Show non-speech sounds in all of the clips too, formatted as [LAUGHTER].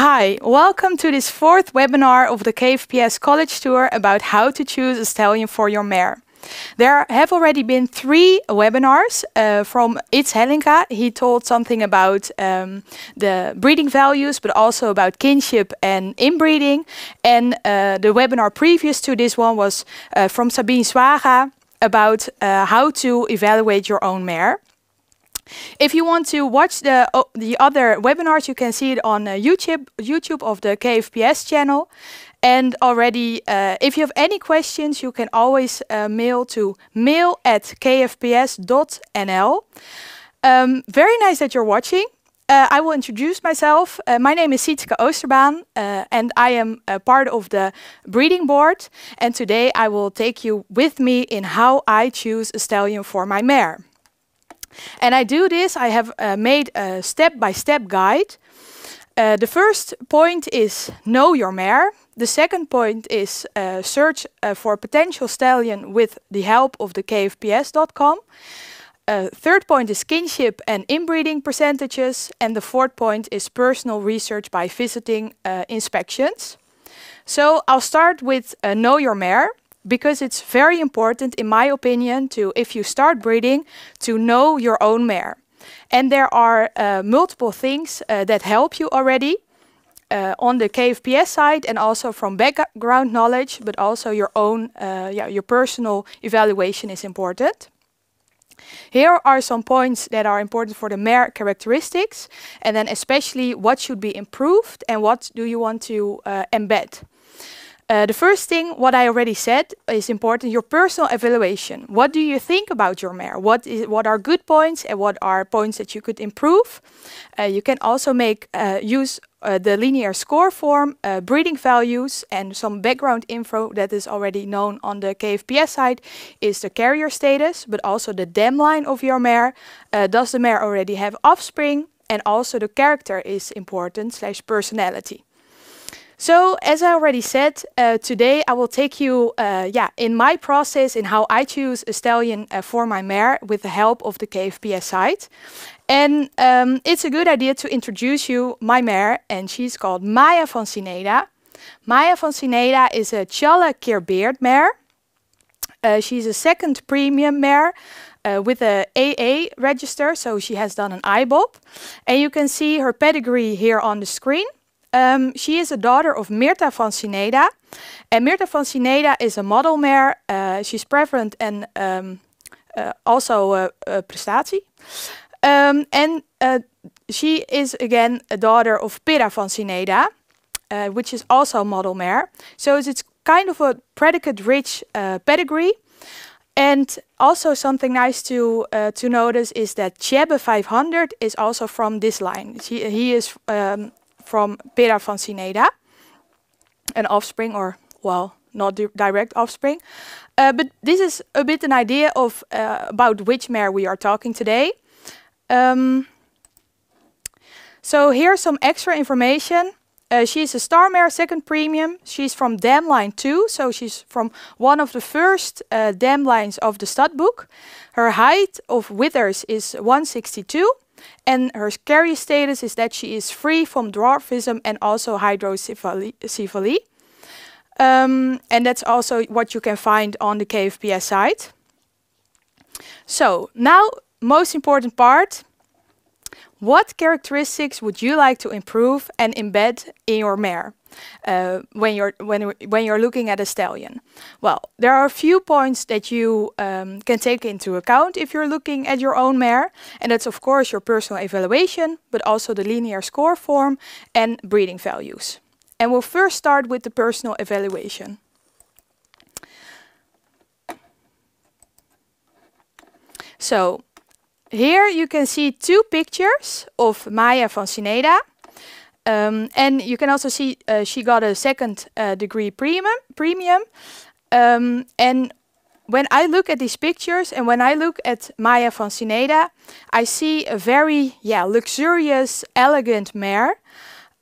Hi, welcome to this fourth webinar of the KFPS College Tour about how to choose a stallion for your mare. There have already been three webinars uh, from It's Helinka. He told something about um, the breeding values, but also about kinship and inbreeding. And uh, the webinar previous to this one was uh, from Sabine Swaga about uh, how to evaluate your own mare. If you want to watch the, uh, the other webinars, you can see it on uh, YouTube, YouTube of the KFPS channel. And already, uh, if you have any questions, you can always uh, mail to mail at kfps.nl. Um, very nice that you're watching. Uh, I will introduce myself. Uh, my name is Sietske Oosterbaan and I am a part of the breeding board. And today I will take you with me in how I choose a stallion for my mare. And I do this, I have uh, made a step-by-step -step guide. Uh, the first point is know your mare. The second point is uh, search uh, for potential stallion with the help of the kfps.com. Uh, third point is kinship and inbreeding percentages. And the fourth point is personal research by visiting uh, inspections. So I'll start with know your mare because it's very important, in my opinion, to if you start breeding, to know your own mare. And there are uh, multiple things uh, that help you already uh, on the KFPS side, and also from background knowledge, but also your own, uh, yeah, your personal evaluation is important. Here are some points that are important for the mare characteristics, and then especially what should be improved and what do you want to uh, embed. Uh, the first thing, what I already said, is important, your personal evaluation. What do you think about your mare? What, is, what are good points and what are points that you could improve? Uh, you can also make uh, use uh, the linear score form, uh, breeding values, and some background info that is already known on the KFPS side is the carrier status, but also the dam line of your mare. Uh, does the mare already have offspring? And also the character is important slash personality. So as I already said, uh, today I will take you uh, yeah, in my process in how I choose a stallion uh, for my mare with the help of the KFPS site. And um, it's a good idea to introduce you my mare and she's called Maya van Sineda. Maya van Sineda is a Challe Keerbeard mare. Uh, she's a second premium mare uh, with a AA register, so she has done an bob, And you can see her pedigree here on the screen. Um, she is a daughter of Mirta van Sineda. And Mirta van Sineda is a model mare. Uh, she's prevalent and um, ehm, uh, eh, also a, eh, a eh, prestatie. Um, ehm, and uh, she is again a daughter of Pira van Sineda, which is also a model mare. So it's kind of a predicate-rich pedigree. And also something nice to uh, to notice is that Chebe 500 is also from this line. He, he is um, from Pera von Sineda, an offspring or, well, not di direct offspring. Uh, but this is a bit an idea of uh, about which mare we are talking today. Um, so here's some extra information. Uh, she's a star mare, second premium. She's from dam line 2, so she's from one of the first uh, dam lines of the stud book. Her height of withers is 162 and her carrier status is that she is free from dwarfism and also hydrocephaly. Um, and that's also what you can find on the KFPS site. So now, most important part, what characteristics would you like to improve and embed in your mare? Uh, when you're when when you're looking at a stallion? Well, there are a few points that you um, can take into account if you're looking at your own mare, and that's of course your personal evaluation, but also the linear score form and breeding values. And we'll first start with the personal evaluation. So here you can see two pictures of Maya van Sineda um, and you can also see uh, she got a second uh, degree premium. premium. Um, and when I look at these pictures and when I look at Maya von Sineda, I see a very yeah luxurious, elegant mare.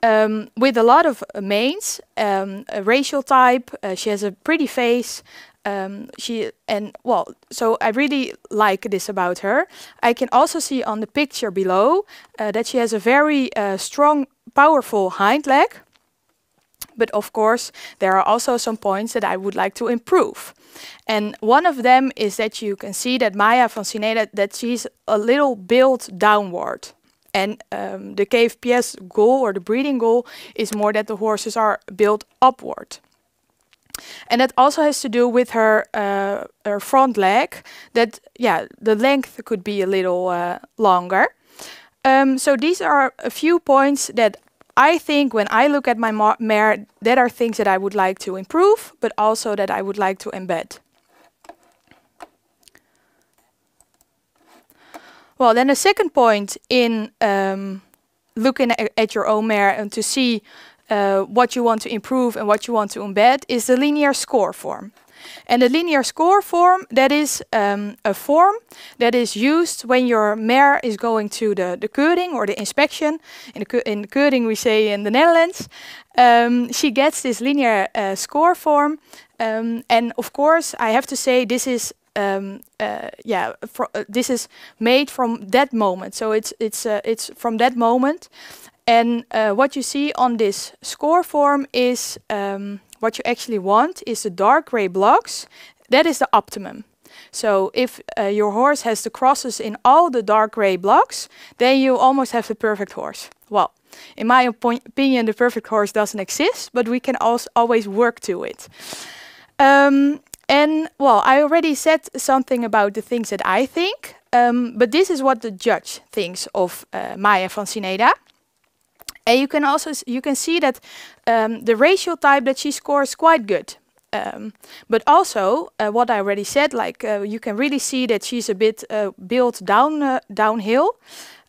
Um, with a lot of uh, manes, um, a racial type. Uh, she has a pretty face, um, she and well, so I really like this about her. I can also see on the picture below uh, that she has a very uh, strong powerful hind leg. But of course, there are also some points that I would like to improve. And one of them is that you can see that Maya van Sineda, that she's a little built downward. And um, the KFPS goal or the breeding goal is more that the horses are built upward. And that also has to do with her uh, her front leg. That yeah, the length could be a little uh, longer. Um, so these are a few points that I think when I look at my mare, there are things that I would like to improve, but also that I would like to embed. Well, then the second point in um, looking at, at, your own mare and to see uh, what you want to improve and what you want to embed is the linear score form. And the linear score form, that is um, a form that is used when your mare is going to the, the keuring or the inspection. In the, in the keuring we say in the Netherlands. Um, she gets this linear uh, score form. Um, and of course, I have to say this is um, uh, yeah, uh, this is made from that moment. So it's it's uh, it's from that moment, and uh, what you see on this score form is um, what you actually want is the dark gray blocks. That is the optimum. So if uh, your horse has the crosses in all the dark gray blocks, then you almost have the perfect horse. Well, in my opinion, the perfect horse doesn't exist, but we can also always work to it. Um, and well, I already said something about the things that I think, um, but this is what the judge thinks of uh, Maya Foncineda. And you can also you can see that um, the racial type that she scores quite good. Um, but also, uh, what I already said, like uh, you can really see that she's a bit uh, built down uh, downhill.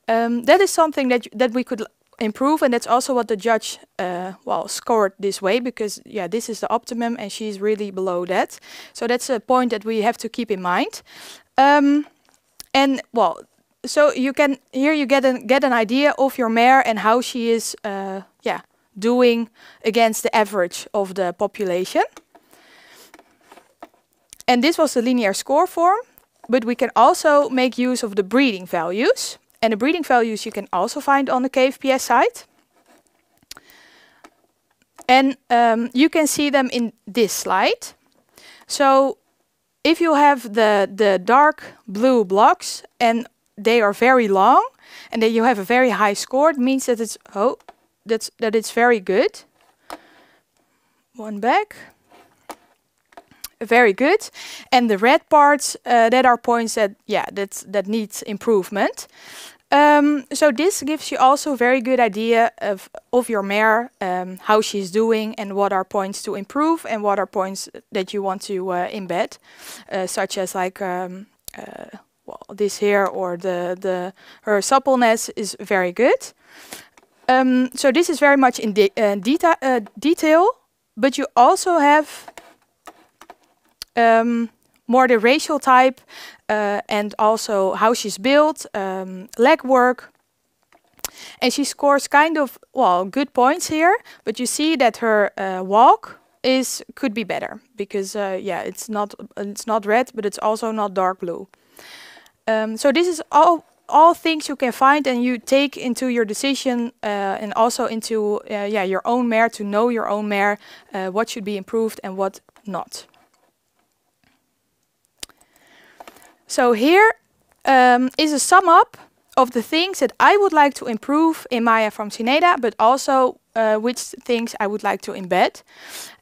Um, that is something that that we could improve, and that's also what the judge uh, well scored this way because yeah, this is the optimum, and she's really below that. So that's a point that we have to keep in mind. Um, and well, so you can here you get an get an idea of your mare and how she is uh, yeah doing against the average of the population. And this was the linear score form, but we can also make use of the breeding values. And the breeding values you can also find on the KFPS site. And um, you can see them in this slide. So if you have the, the dark blue blocks and they are very long and that you have a very high score, it means that it's oh that's that it's very good. One back. Very good. And the red parts uh, that are points that yeah that that needs improvement. Um, so this gives you also a very good idea of, of your mare, um, how she's doing and what are points to improve and what are points that you want to uh, embed, uh, such as like um, uh, well, this here or the, the her suppleness is very good. Um, so this is very much in de uh, deta uh, detail, but you also have um, more the racial type uh, and also how she's built, um, leg work. And she scores kind of, well, good points here, but you see that her uh, walk is could be better because, uh, yeah, it's not, it's not red, but it's also not dark blue. Um, so this is all all things you can find and you take into your decision uh, and also into uh, yeah your own mare to know your own mare uh, what should be improved and what not. So here um, is a sum up of the things that I would like to improve in Maya from Sineda, but also uh, which things I would like to embed.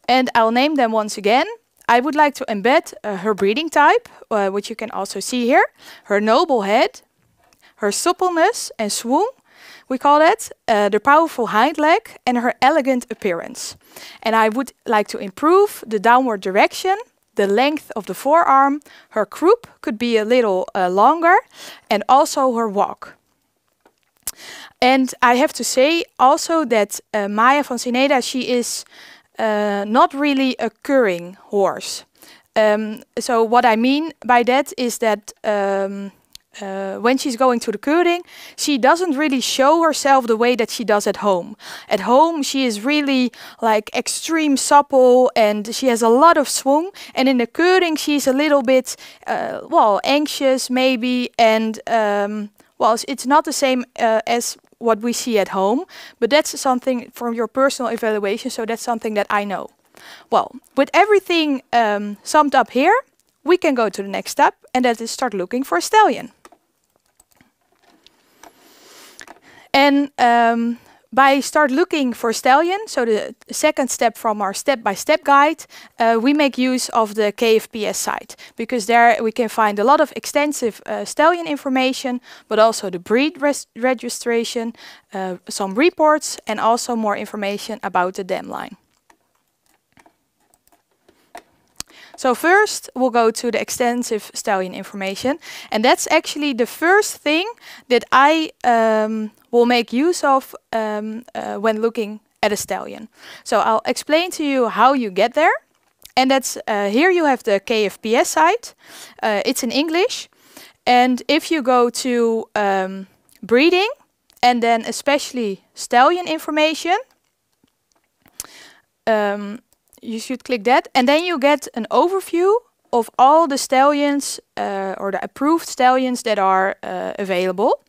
And I'll name them once again. I would like to embed uh, her breeding type, uh, which you can also see here, her noble head, her suppleness and swoon, we call that, uh, the powerful hind leg, and her elegant appearance. And I would like to improve the downward direction, the length of the forearm, her croup could be a little uh, longer, and also her walk. And I have to say also that uh, Maya Fonsineda, she is uh, not really a currying horse. Um, so what I mean by that is that um, uh, when she's going to the curing, she doesn't really show herself the way that she does at home. At home, she is really like extreme supple and she has a lot of swung. And in the curing, she's a little bit, uh, well, anxious maybe. And, um, well, it's not the same uh, as what we see at home, but that's something from your personal evaluation, so that's something that I know. Well, with everything um, summed up here, we can go to the next step, and that is start looking for a stallion. And um, by start looking for stallion, so the second step from our step-by-step -step guide, uh, we make use of the KFPS site because there we can find a lot of extensive uh, stallion information, but also the breed registration, uh, some reports, and also more information about the dam line. So first, we'll go to the extensive stallion information. And that's actually the first thing that I um, will make use of um, uh, when looking at a stallion. So I'll explain to you how you get there. And that's uh, here you have the KFPS site. Uh, it's in English. And if you go to um, breeding and then especially stallion information, um, you should click that. And then you get an overview of all the stallions uh, or the approved stallions that are uh, available.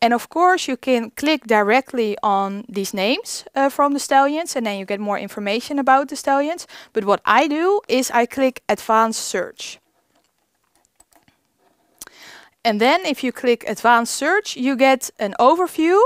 And of course, you can click directly on these names uh, from the stallions and then you get more information about the stallions. But what I do is I click advanced search. And then if you click advanced search, you get an overview,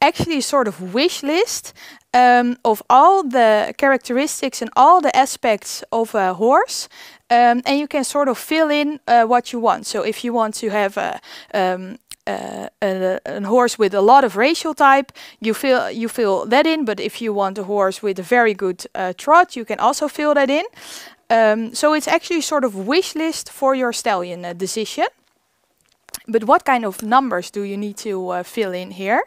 actually sort of wish list um, of all the characteristics and all the aspects of a horse. Um, and you can sort of fill in uh, what you want. So if you want to have a, um, uh, a, a, horse with a lot of racial type, you fill you fill that in. But if you want a horse with a very good uh, trot, you can also fill that in. Um, so it's actually sort of wish list for your stallion uh, decision. But what kind of numbers do you need to uh, fill in here?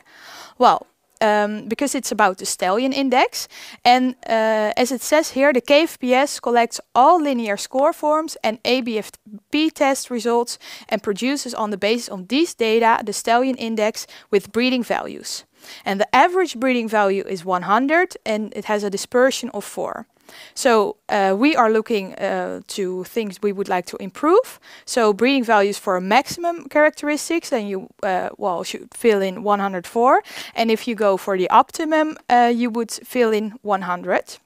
Well, um, because it's about the Stallion Index. And uh, as it says here, the KFPS collects all linear score forms and ABFP test results and produces on the basis of these data the Stallion Index with breeding values. And the average breeding value is 100 and it has a dispersion of 4. So uh, we are looking uh, to things we would like to improve. So breeding values for maximum characteristics, then you uh, well should fill in 104. And if you go for the optimum, uh, you would fill in 100.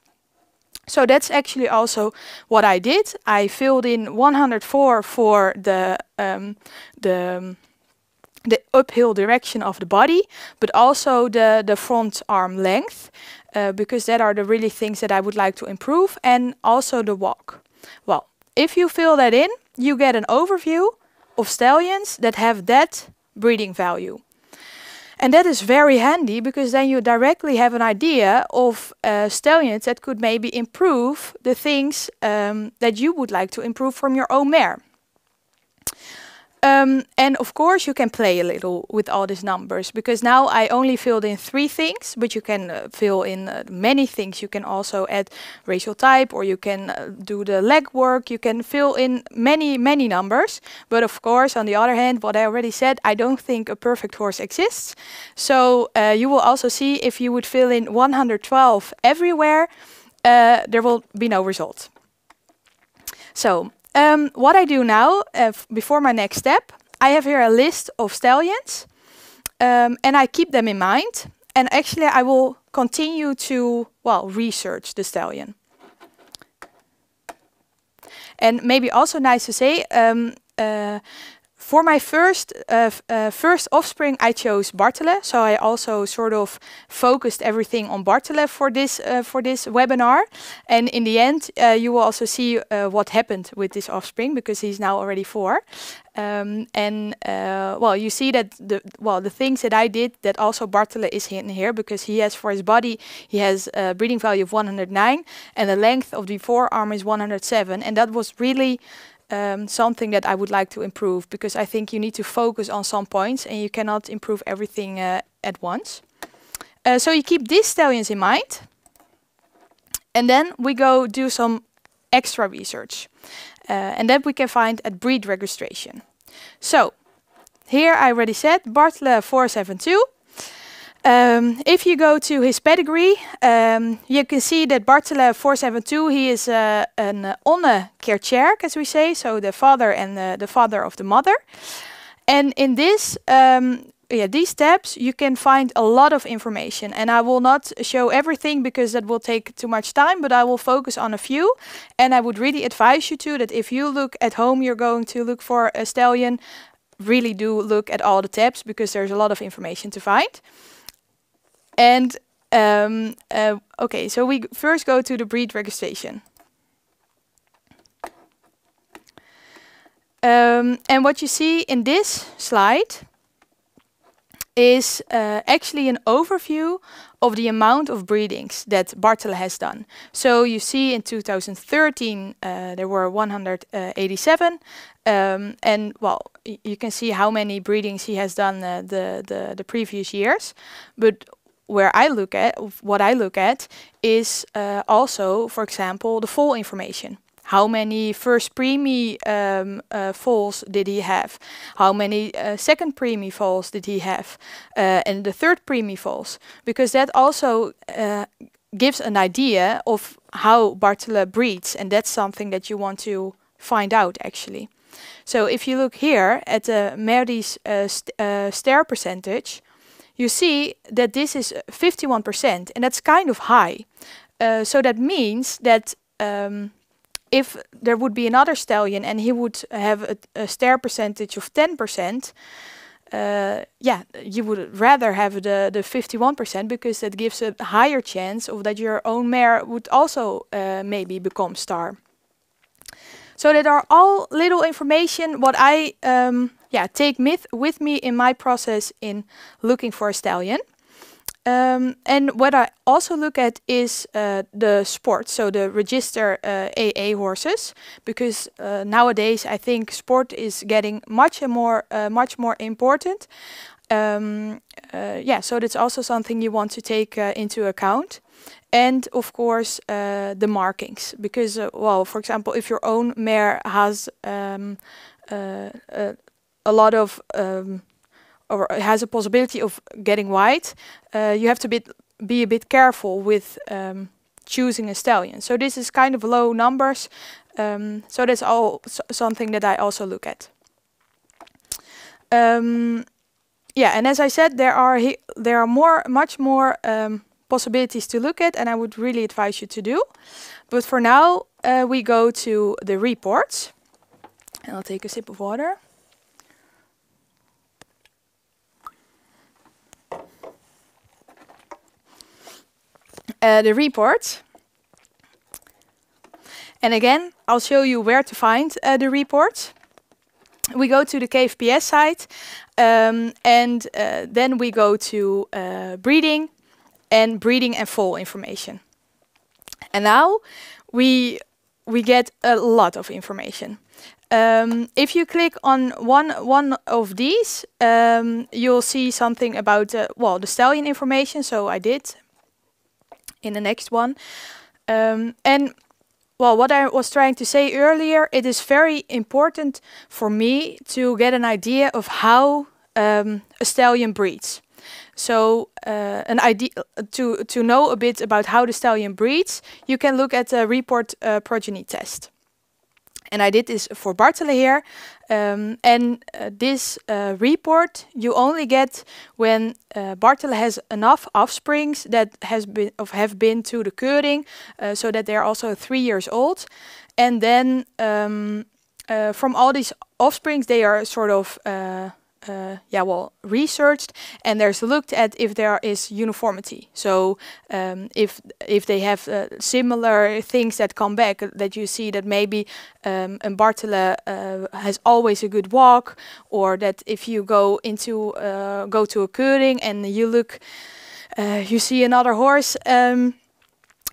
So that's actually also what I did. I filled in 104 for the um, the the uphill direction of the body, but also the, the front arm length uh, because that are the really things that I would like to improve and also the walk. Well, if you fill that in, you get an overview of stallions that have that breeding value. And that is very handy because then you directly have an idea of uh, stallions that could maybe improve the things um, that you would like to improve from your own mare. Um, and of course, you can play a little with all these numbers because now I only filled in three things, but you can uh, fill in uh, many things. You can also add racial type or you can uh, do the legwork. You can fill in many, many numbers. But of course, on the other hand, what I already said, I don't think a perfect horse exists. So uh, you will also see if you would fill in 112 everywhere, uh, there will be no result. So um, what I do now, uh, before my next step, I have here a list of stallions um, and I keep them in mind. And actually I will continue to, well, research the stallion. And maybe also nice to say, um, uh, for my first uh, uh, first offspring, I chose Bartele, so I also sort of focused everything on Bartele for this uh, for this webinar. And in the end, uh, you will also see uh, what happened with this offspring because he's now already four. Um, and uh, well, you see that the well the things that I did that also Bartele is in here because he has for his body he has a breeding value of 109 and the length of the forearm is 107, and that was really um, something that I would like to improve because I think you need to focus on some points and you cannot improve everything uh, at once. Uh, so you keep these stallions in mind and then we go do some extra research uh, and that we can find at breed registration. So here I already said Bartle 472 um, if you go to his pedigree, um, you can see that Bartele 472, he is uh, an uh, onne as we say, so the father and the, the father of the mother. And in this, um, yeah, these tabs, you can find a lot of information. And I will not show everything because that will take too much time, but I will focus on a few. And I would really advise you to that if you look at home, you're going to look for a stallion, really do look at all the tabs because there's a lot of information to find. And um, uh, okay, so we first go to the breed registration. Um, and what you see in this slide is uh, actually an overview of the amount of breedings that Bartela has done. So you see in 2013 uh, there were 187 um, and well you can see how many breedings he has done uh, the, the, the previous years but where I look at, what I look at, is uh, also, for example, the fall information. How many first preemie um, uh, falls did he have? How many uh, second preemie falls did he have? Uh, and the third preemie falls? Because that also uh, gives an idea of how Bartola breeds, and that's something that you want to find out actually. So if you look here at the uh, Merdi's uh, st uh, stair percentage, you see that this is 51%, uh, and that's kind of high. Uh, so that means that um, if there would be another stallion and he would have a, a stare percentage of 10%, uh, yeah, you would rather have the, the 51% because that gives a higher chance of that your own mare would also uh, maybe become star. So that are all little information what I um, yeah, take myth with me in my process in looking for a stallion. Um, and what I also look at is uh, the sport, so the register uh, AA horses, because uh, nowadays I think sport is getting much and more uh, much more important. Um, uh, yeah, so that's also something you want to take uh, into account, and of course the markings, because well, for example, if your own mare has um, uh, uh, a lot of um, or has a possibility of getting white, uh, you have to be, be a bit careful with um, choosing a stallion. So this is kind of low numbers. Um, so that's all s something that I also look at. Um, yeah, and as I said, there are there are more, much more um, possibilities to look at, and I would really advise you to do. But for now, uh, we go to the reports, and I'll take a sip of water. uh, the report. And again, I'll show you where to find uh, the report. We go to the KFPS site um, and uh, then we go to breeding and breeding and fall information. And now we, we get a lot of information. Um, if you click on one one of these, um, you'll see something about uh, well the stallion information. So I did in the next one. Um, and well, what I was trying to say earlier, it is very important for me to get an idea of how um, a stallion breeds. So, uh, an idea to to know a bit about how the stallion breeds, you can look at the report uh, progeny test and I did this for Bartele here. Um, and uh, this uh, report you only get when uh, has enough offsprings that has been of have been to the curing, eh, so that they are also three years old, and then um, from all these offsprings they are sort of uh, yeah, well, researched and there's looked at if there is uniformity. So um, if if they have uh, similar things that come back, uh, that you see that maybe um, Bartola uh, has always a good walk, or that if you go into uh, go to a curing and you look, uh, you see another horse. Um,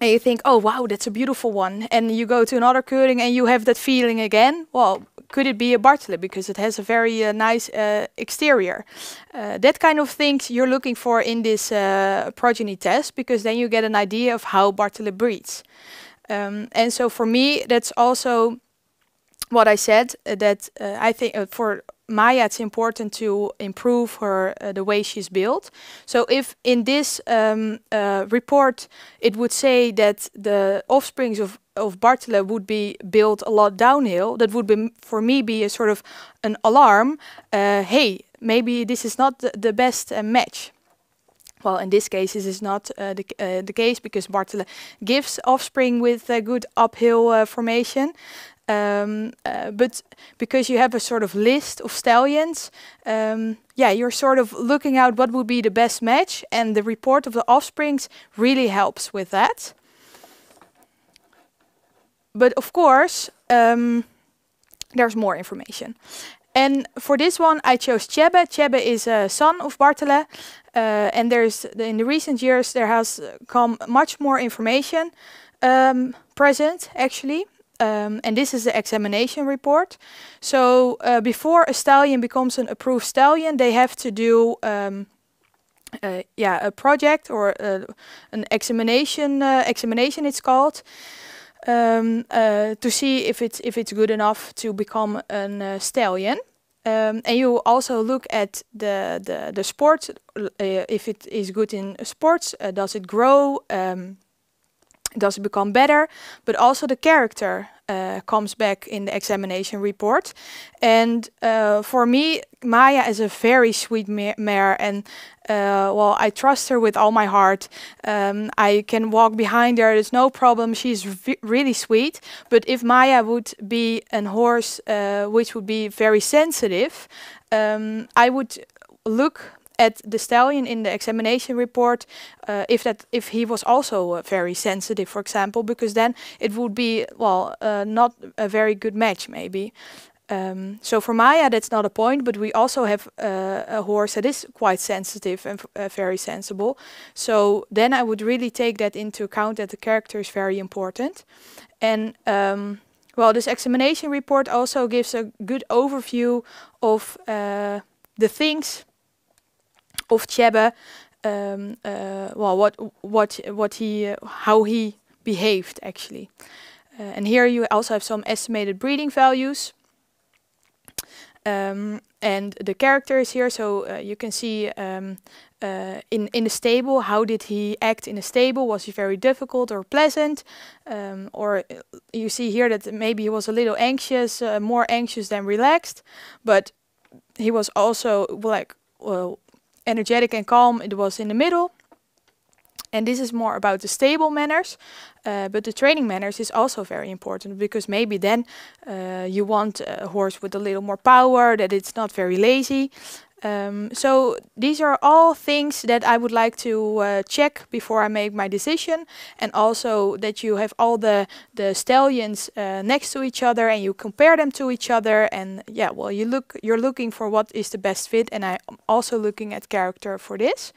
and you think, oh wow, that's a beautiful one. And you go to another curing and you have that feeling again. Well, could it be a Bartle? because it has a very uh, nice uh, exterior? Uh, that kind of things you're looking for in this uh, progeny test because then you get an idea of how Bartle breeds. Um, and so for me, that's also what I said uh, that uh, I think for Maya, it's important to improve her uh, the way she's built. So if in this um, uh, report it would say that the offsprings of of Bartle would be built a lot downhill, that would be for me be a sort of an alarm. Uh, hey, maybe this is not the, the best uh, match. Well, in this case, this is not uh, the, uh, the case because Bartle gives offspring with uh, good uphill uh, formation. Um, uh, but because you have a sort of list of stallions, um, yeah, you're sort of looking out what would be the best match, and the report of the offsprings really helps with that. But of course, um, there's more information. And for this one, I chose Chebe. Chebe is a son of Bartele. Uh, and there's in the recent years there has come much more information um, present actually. Um, and this is the examination report. So uh, before a stallion becomes an approved stallion, they have to do um, uh, yeah a project or uh, an examination uh, examination it's called um, uh, to see if it's if it's good enough to become a uh, stallion. Um, and you also look at the the the sport if it is good in sports. does it grow? Um, does it become better, but also the character uh, comes back in the examination report. And uh, for me, Maya is a very sweet mare, and uh, well, I trust her with all my heart. Um, I can walk behind her; there's no problem. She's really sweet. But if Maya would be an horse, uh, which would be very sensitive, um, I would look at the stallion in the examination report uh, if that if he was also uh, very sensitive for example because then it would be well uh, not a very good match maybe um, so for Maya that's not a point but we also have uh, a horse that is quite sensitive and uh, very sensible so then I would really take that into account that the character is very important and um, well this examination report also gives a good overview of uh, the things of Chebe, um, uh, well, what what what he how he behaved actually. Uh, and here you also have some estimated breeding values. Um, and the characters here, so uh, you can see um, uh, in in the stable, how did he act in the stable? Was he very difficult or pleasant? Um, or uh, you see here that maybe he was a little anxious, uh, more anxious than relaxed, but he was also like well, energetic and calm it was in the middle. And this is more about the stable manners, uh, but the training manners is also very important because maybe then uh, you want a horse with a little more power, that it's not very lazy, um, so these are all things that I would like to uh, check before I make my decision and also that you have all the, the stallions uh, next to each other and you compare them to each other and yeah well you look you're looking for what is the best fit and I'm also looking at character for this.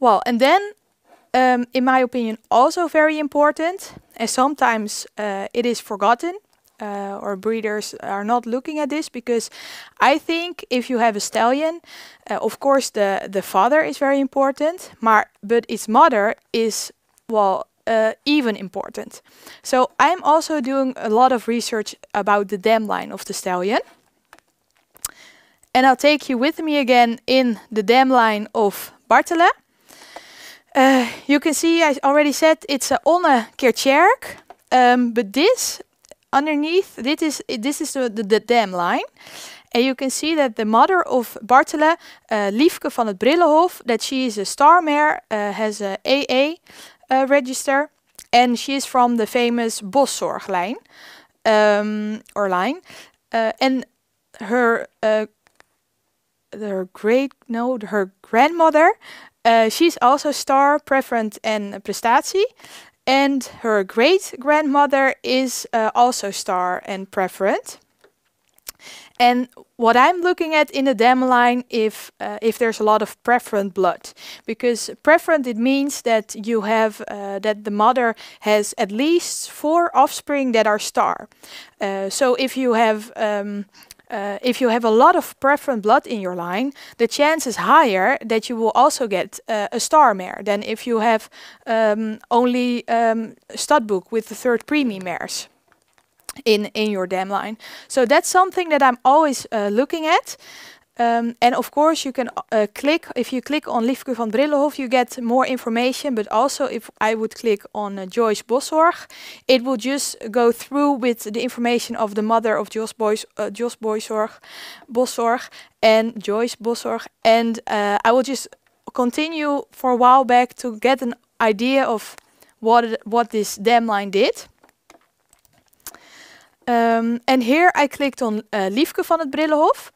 Well and then um, in my opinion also very important and sometimes uh, it is forgotten uh, or breeders are not looking at this because I think if you have a stallion, uh, of course the the father is very important, maar but its mother is well uh, even important. So I'm also doing a lot of research about the dam line of the stallion. And I'll take you with me again in the dam line of Bartela. Uh, you can see, I already said, it's a Onne Kircherk. Um, but this underneath this is this is the, the, the dam line and you can see that the mother of Bartele, uh, Liefke van het Brillenhof, that she is a star mare, uh, has a AA uh, register, and she is from the famous Boszorg line, um, or line, uh, and her uh, her great no her grandmother, uh, she's also star preferent and prestatie. And her great grandmother is uh, also star and preferent. And what I'm looking at in the dam line, if uh, if there's a lot of preferent blood, because preferent it means that you have uh, that the mother has at least four offspring that are star. Uh, so if you have um, uh, if you have a lot of preferent blood in your line, the chance is higher that you will also get uh, a star mare than if you have um, only um, book with the third preemie mares in, in your dam line. So that's something that I'm always uh, looking at. Um, ehm, and of course, you can uh, click, if you click on Liefke van Brillenhof, you get more information. But also, if I would click on eh, Joyce Boszorg, it will just go through with the information of the mother of Joyce Boys, uh, Boysorg, Boszorg and Joyce Boszorg. And uh, I will just continue for a while back to get an idea of what, what this dam did. Um, and here I clicked on Liefke van het Brillenhof.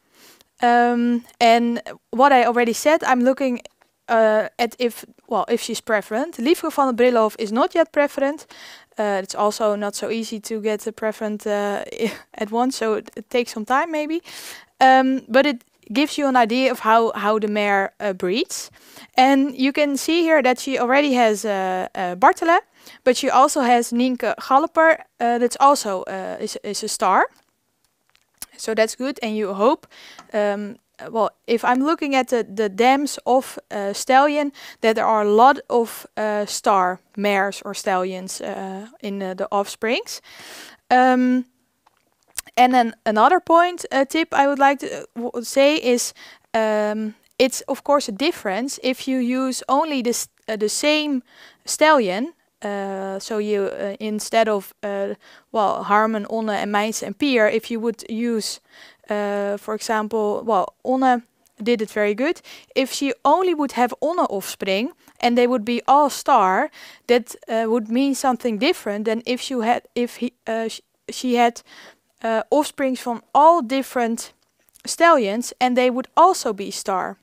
Um, and what I already said, I'm looking uh, at if, well, if she's preferent. Liefke van der Brilhof is not yet preferent. Uh, it's also not so easy to get a preferent uh, [LAUGHS] at once, so it, it, takes some time maybe. Um, but it gives you an idea of how, how the mare uh, breeds. And you can see here that she already has uh, uh Bartele, but she also has Nienke Galloper, uh, that's also is, is a star so that's good and you hope um, well if i'm looking at the, the dams of uh, stallion that there are a lot of uh, star mares or stallions uh, in uh, the offsprings um, and then another point uh, tip i would like to uh, say is um, it's of course a difference if you use only this the same stallion uh, so you uh, instead of uh, well Harmon, Onne, and Meijs and Pier, if you would use, for example, well Onne did it very good. If she only would have Onne offspring and they would be all star, that would mean something different than if she had if he sh she had offsprings from all different stallions and they would also be star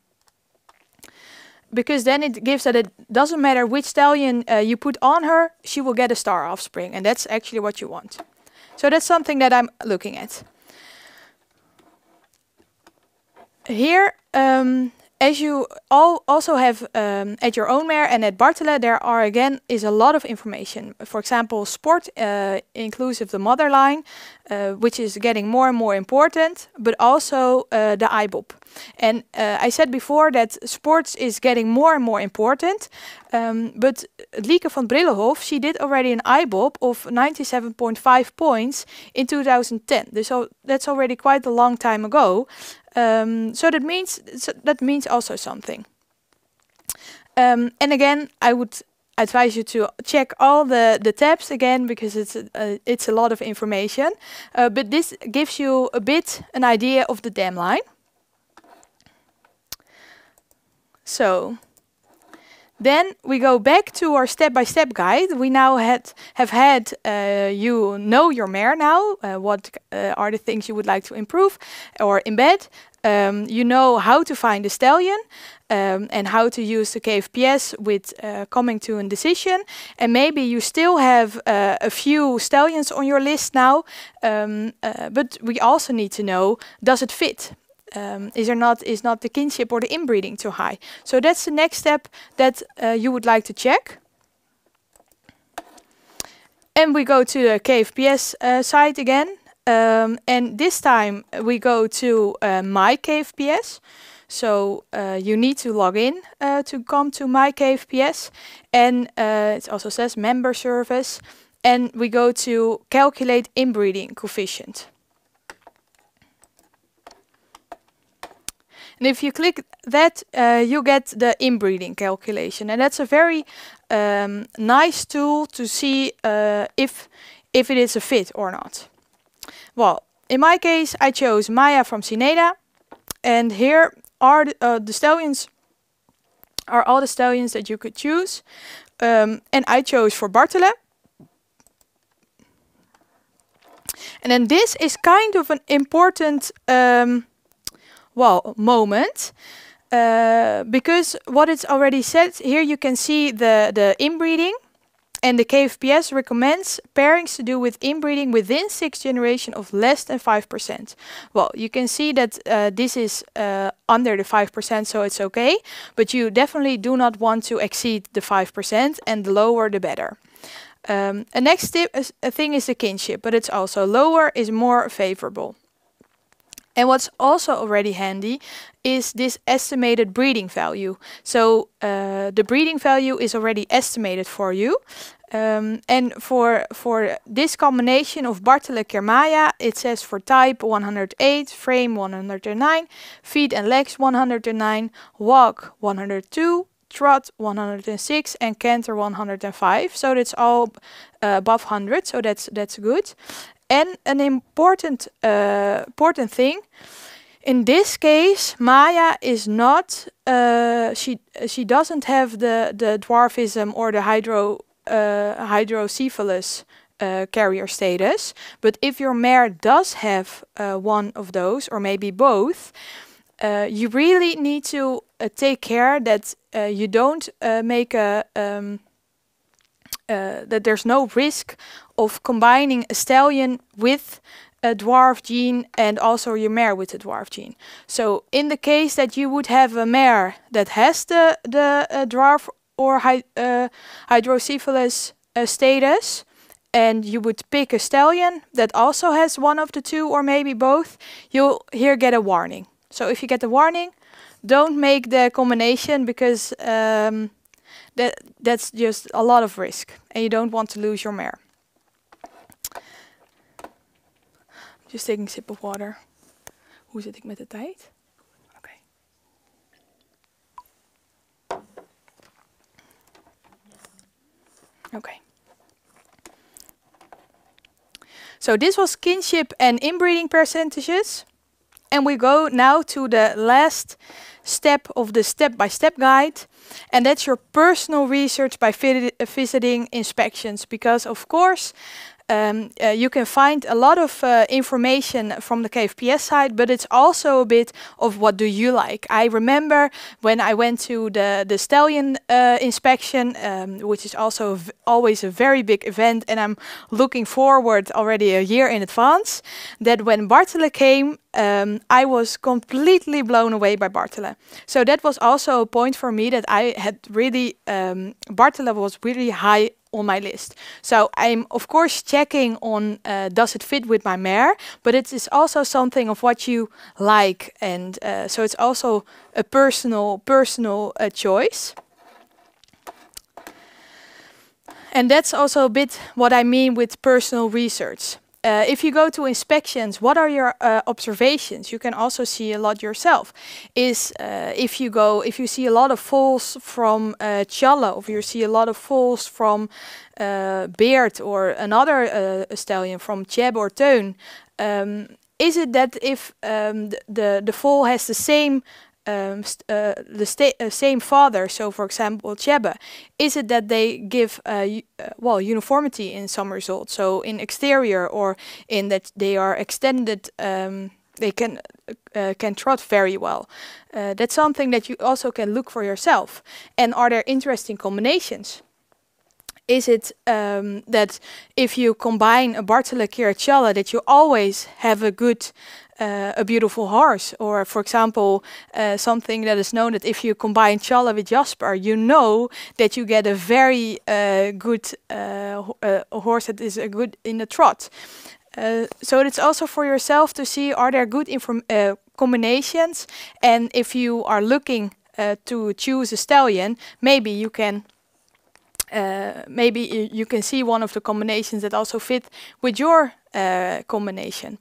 because then it gives that it doesn't matter which stallion uh, you put on her, she will get a star offspring, and that's actually what you want. So that's something that I'm looking at. Here, um, as you all also have um, at your own mare and at Bartele, there are again is a lot of information. For example, sport uh, inclusive the mother line, uh, which is getting more and more important, but also uh, the IBOP. And uh, I said before that sports is getting more and more important, um, but Lieke van Brillehof, she did already an IBOP of 97.5 points in 2010. So that's already quite a long time ago. Um, so that means so that means also something. Um, and again, I would advise you to check all the, the tabs again because it's a, uh, it's a lot of information. Uh, but this gives you a bit an idea of the dam line. So then we go back to our step-by-step -step guide. We now had, have had uh, you know your mare now, uh, what uh, are the things you would like to improve or embed. Um, you know how to find a stallion um, and how to use the KFPS with uh, coming to a decision. And maybe you still have uh, a few stallions on your list now, um, uh, but we also need to know, does it fit? um, is there not is not the kinship or the inbreeding too high? So that's the next step that uh, you would like to check. And we go to the KFPS uh, site again. Um, and this time we go to uh, my KFPS. So uh, you need to log in uh, to come to my KFPS. And uh, it also says member service. And we go to calculate inbreeding coefficient. And if you click that, uh, you get the inbreeding calculation. And that's a very um, nice tool to see uh, if, if it is a fit or not. Well, in my case, I chose Maya from Sineda. And here are the, uh, the stallions, are all the stallions that you could choose. Um, and I chose for Bartele. And then this is kind of an important um, well moment. Uh, because what it's already said, here you can see the, the inbreeding and the KFPS recommends pairings to do with inbreeding within sixth generation of less than 5%. Well, you can see that uh, this is uh, under the 5%, so it's okay, but you definitely do not want to exceed the 5%, and the lower the better. Um, a next tip is, a thing is the kinship, but it's also lower is more favorable. And what's also already handy is this estimated breeding value. So uh, the breeding value is already estimated for you. Um, and for, for this combination of Bartele Kermaya, it says for type 108, frame 109, feet and legs 109, walk 102, trot 106 and canter 105 so that's all uh, above 100 so that's that's good and an important, uh, important thing, in this case, Maya is not, uh, she, she doesn't have the, the dwarfism or the hydro, uh, hydrocephalus uh, carrier status. But if your mare does have uh, one of those, or maybe both, uh, you really need to take care that you don't make a um, uh, that there's no risk of combining a stallion with a dwarf gene and also your mare with a dwarf gene. So in the case that you would have a mare that has the, the uh, dwarf or hy uh, hydrocephalus uh, status, and you would pick a stallion that also has one of the two or maybe both, you'll here get a warning. So if you get a warning, don't make the combination because um, that that's just a lot of risk and you don't want to lose your mare. Just taking a sip of water. Hoe zit ik met de tijd? Oké. Okay. Okay. So this was kinship and inbreeding percentages. And we go now to the last step of the step-by-step -step guide. And that's your personal research by uh, visiting inspections. Because of course, um, uh, you can find a lot of uh, information from the KFPS side, but it's also a bit of what do you like. I remember when I went to the, the stallion uh, inspection, um, which is also always a very big event, and I'm looking forward already a year in advance, that when Bartela came, um, I was completely blown away by Bartela. So that was also a point for me that I had really, um, Bartele was really high on my list. So I'm of course checking on uh, does it fit with my mare, but it is also something of what you like, and uh, so it's also a personal personal uh, choice. And that's also a bit what I mean with personal research. Uh, if you go to inspections, what are your uh, observations? You can also see a lot yourself. Is uh, if you go, if you see a lot of falls from uh, Cialo, if you see a lot of falls from uh, Beard or another uh, stallion from Cheb or Teun, um, is it that if um, the, the the fall has the same um, uh, the uh, same father, so for example Chebe, is it that they give uh, uh, well uniformity in some results, so in exterior or in that they are extended, um, they can uh, uh, can trot very well. that's something that you also can look for yourself. And are there interesting combinations? is it um, that if you combine a Bartele Kirachella that you always have a good uh, a beautiful horse, or for example, uh, something that is known that if you combine Chala with Jasper, you know that you get a very uh, good uh, uh, horse that is a uh, good in the trot. so it's also for yourself to see are there good combinations, and if you are looking to choose a stallion, maybe you can uh, maybe you can see one of the combinations that also fit with your uh, combination.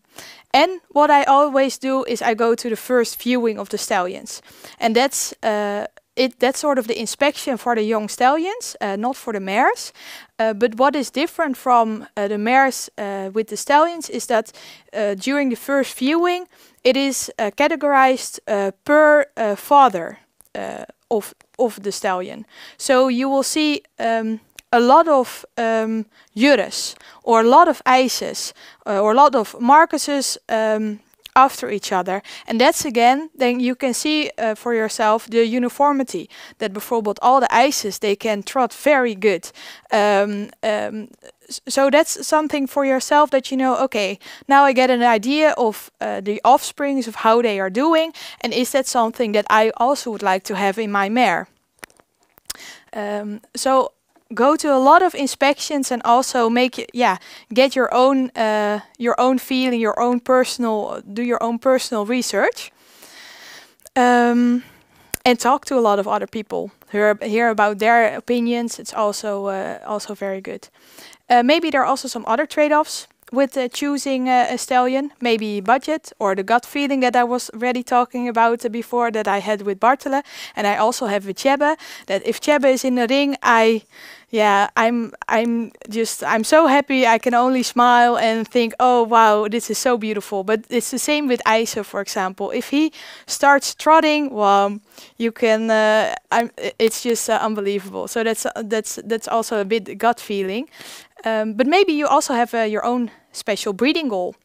And what I always do is I go to the first viewing of the stallions. And that's uh, it, that's sort of the inspection for the young stallions, uh, not for the mares. Uh, but what is different from uh, the mares uh, with the stallions is that uh, during the first viewing, it is uh, categorized per father of of the stallion. So you will see. Um, a lot of um, Jures or a lot of Ices, uh, or a lot of Marcuses um, after each other. And that's again, then you can see uh, for yourself the uniformity that example, all the Ices they can trot very good. Um, um, so that's something for yourself that you know, okay, now I get an idea of uh, the offsprings of how they are doing. And is that something that I also would like to have in my mare? Um, so go to a lot of inspections and also make yeah get your own uh, your own feeling your own personal do your own personal research um, and talk to a lot of other people hear, hear about their opinions it's also uh, also very good uh, maybe there are also some other trade-offs with uh, choosing uh, a stallion, maybe budget or the gut feeling that I was already talking about uh, before that I had with Bartele, and I also have with Chebe. That if Chebe is in the ring, I, yeah, I'm, I'm just, I'm so happy. I can only smile and think, oh wow, this is so beautiful. But it's the same with Isa, for example. If he starts trotting, well, you can, uh, I'm, it's just uh, unbelievable. So that's that's that's also a bit gut feeling. Um, but maybe you also have uh, your own special breeding goal.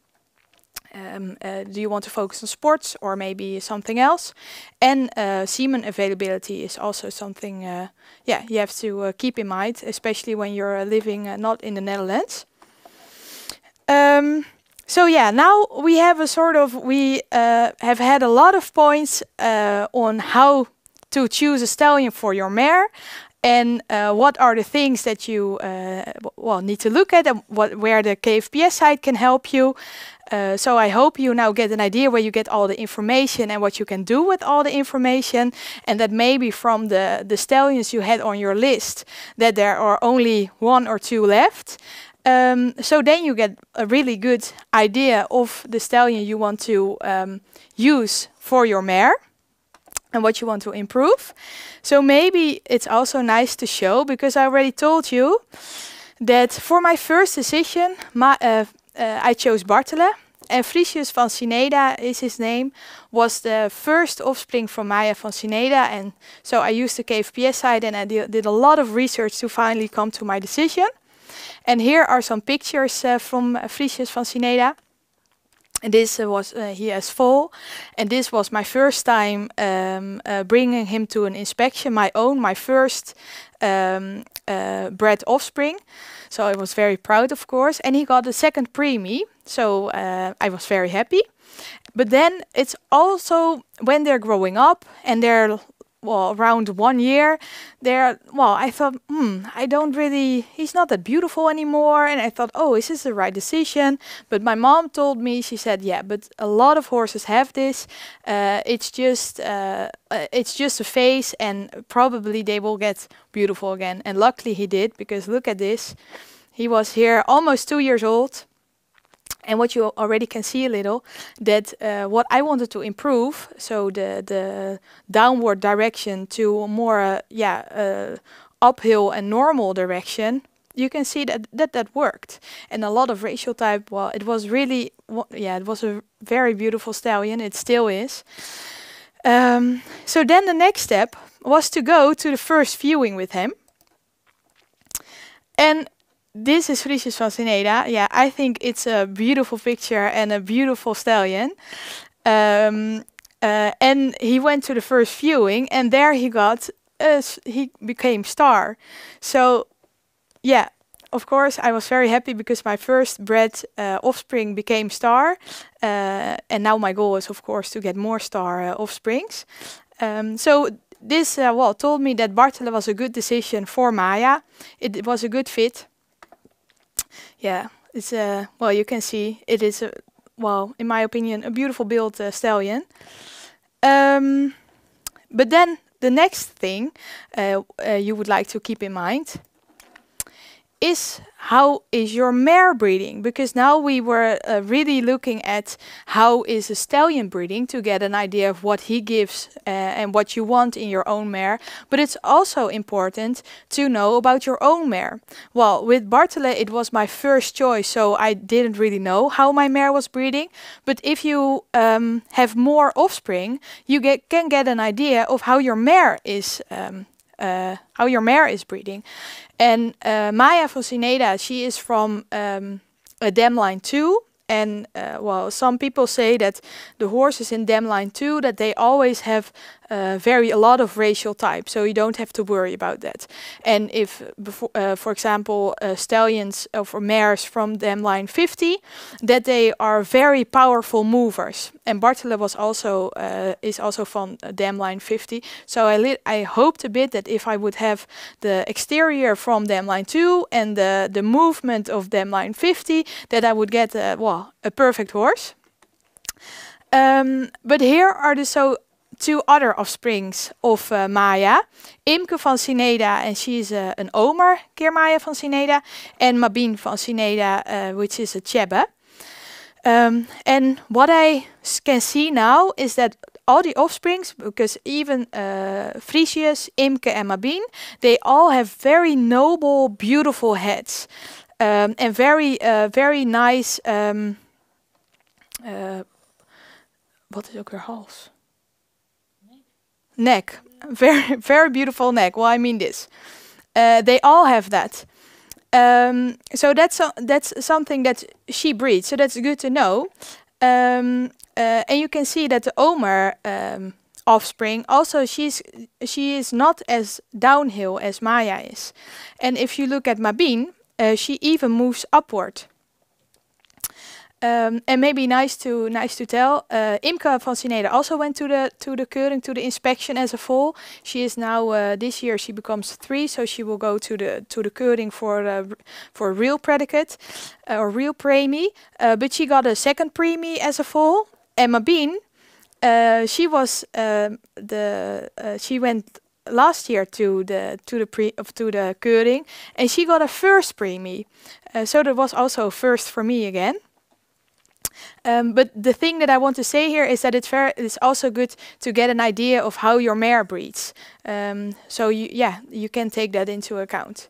Um, uh, do you want to focus on sports or maybe something else? And uh, semen availability is also something, uh, yeah, you have to uh, keep in mind, especially when you're uh, living uh, not in the Netherlands. Um, so yeah, now we have a sort of we have had a lot of points on how to choose a stallion for your mare and uh, what are the things that you uh, well need to look at and what where the KFPS site can help you. Uh, so I hope you now get an idea where you get all the information and what you can do with all the information and that maybe from the, the stallions you had on your list that there are only one or two left. Um, so then you get a really good idea of the stallion you want to um, use for your mare and what you want to improve. So maybe it's also nice to show because I already told you that for my first decision, my, uh, uh, I chose Bartele. And Frisius van Sineda is his name, was the first offspring from Maya van Sineda. And so I used the KFPS site and I did a lot of research to finally come to my decision. And here are some pictures uh, from Frisius van Sineda and this uh, was uh, he has four and this was my first time um, uh, bringing him to an inspection my own my first um, uh, bred offspring so i was very proud of course and he got a second preemie so uh, i was very happy but then it's also when they're growing up and they're well, around one year there, well, I thought, hmm, I don't really, he's not that beautiful anymore. And I thought, oh, is this the right decision? But my mom told me, she said, yeah, but a lot of horses have this. Uh, it's just, uh, uh, it's just a phase and probably they will get beautiful again. And luckily he did because look at this. He was here almost two years old and what you already can see a little, that uh, what I wanted to improve, so the the downward direction to more, uh, yeah, uh, uphill and normal direction, you can see that that that worked. And a lot of racial type, well, it was really, yeah, it was a very beautiful stallion. It still is. Um, so then the next step was to go to the first viewing with him. And this is Friesjes van Seneda. Yeah, I think it's a beautiful picture and a beautiful stallion. Um, uh, and he went to the first viewing, and there he got uh, he became star. So, yeah, of course, I was very happy because my first bred uh, offspring became star, uh, and now my goal is, of course, to get more star uh, offsprings. Um, so this uh, well told me that Bartele was a good decision for Maya. It, it was a good fit yeah, it's a uh, well, you can see it is a well, in my opinion, a beautiful built uh, stallion. Um, but then the next thing uh, uh, you would like to keep in mind is how is your mare breeding? Because now we were uh, really looking at how is a stallion breeding to get an idea of what he gives uh, and what you want in your own mare. But it's also important to know about your own mare. Well, with Bartlett it was my first choice, so I didn't really know how my mare was breeding. But if you um, have more offspring, you get, can get an idea of how your mare is um, uh, how your mare is breeding. And uh, eh, Maya Fosineda, she is from um, a dam line 2. And uh, eh, well, some people say that the horses in dam line 2 that they always have uh, vary a lot of racial type, so you don't have to worry about that. And if, uh, for example, uh, stallions or mares from dam line 50, that they are very powerful movers. And Bartele was also uh, is also from dam line 50, so I I hoped a bit that if I would have the exterior from dam line 2 and the the movement of dam line 50, that I would get well a perfect horse. Um, but here are the so two other offsprings of uh, Maya, Imke van Sineda, and she is uh, eh, an Omer, Maya van Sineda, and Mabin van Sineda, uh, which is a Chebe. Um, and what I can see now is that all the offsprings, because even uh, Frisius, Imke, and Mabin, they all have very noble, beautiful heads, um, and very, very nice. Um, wat is ook hals? neck. Very, [LAUGHS] very beautiful neck. Well, I mean this. Uh, they all have that. Um, so that's so, uh, that's something that she breeds. So that's good to know. Um, uh, and you can see that the Omer um, offspring also she's she is not as downhill as Maya is. And if you look at Mabin, uh, she even moves upward. Um, and maybe nice to nice to tell, uh, Imke van Sineda also went to the to the Keuring to the inspection as a full. She is now uh, this year she becomes three, so she will go to the to the Keuring for uh, for real predicate uh, or real premie. but she got a second premie as a full. Emma Bean, she was ehm, the she went last year to the to the pre of to the Keuring, and she got a first premie. so that was also first for me again. Um, but the thing that I want to say here is that it's very, it's also good to get an idea of how your mare breeds. Um, so you, yeah, you can take that into account.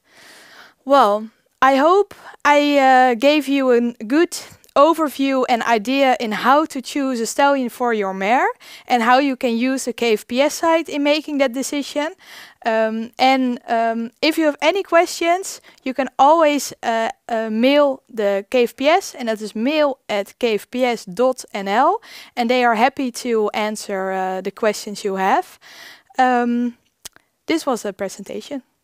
Well, I hope I uh, gave you a good overview and idea in how to choose a stallion for your mare and how you can use a KFPS site in making that decision. Um, and um, if you have any questions, you can always uh, uh, mail the KFPS, and that is mail at kfps.nl, and they are happy to answer uh, the questions you have. Um, this was the presentation.